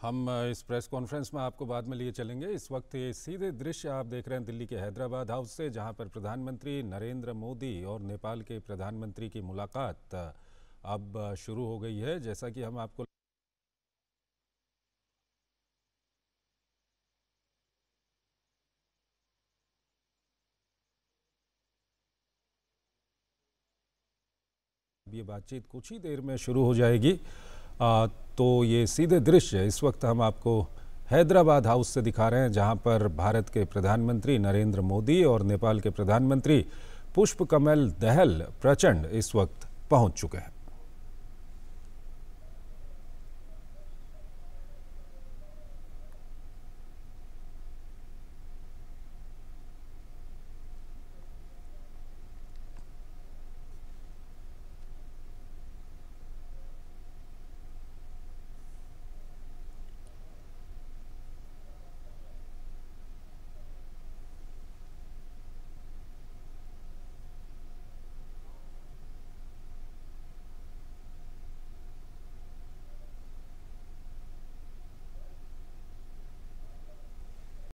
हम इस press conference में आपको बाद में लिए चलेंगे इस वक्त ये सीधे दृश्य आप देख रहे हैं दिल्ली के हैदराबाद हाउस से जहां पर प्रधानमंत्री नरेंद्र मोदी और नेपाल के प्रधानमंत्री की मुलाकात अब शुरू हो गई है जैसा कि हम आपको ये बातचीत कुछ ही देर में शुरू हो जाएगी आ, तो ये सीधे दृश्य इस वक्त हम आपको हैदराबाद हाउस से दिखा रहे हैं जहां पर भारत के प्रधानमंत्री नरेंद्र मोदी और नेपाल के प्रधानमंत्री पुष्प कमल दहल प्रचंड इस वक्त पहुंच चुके हैं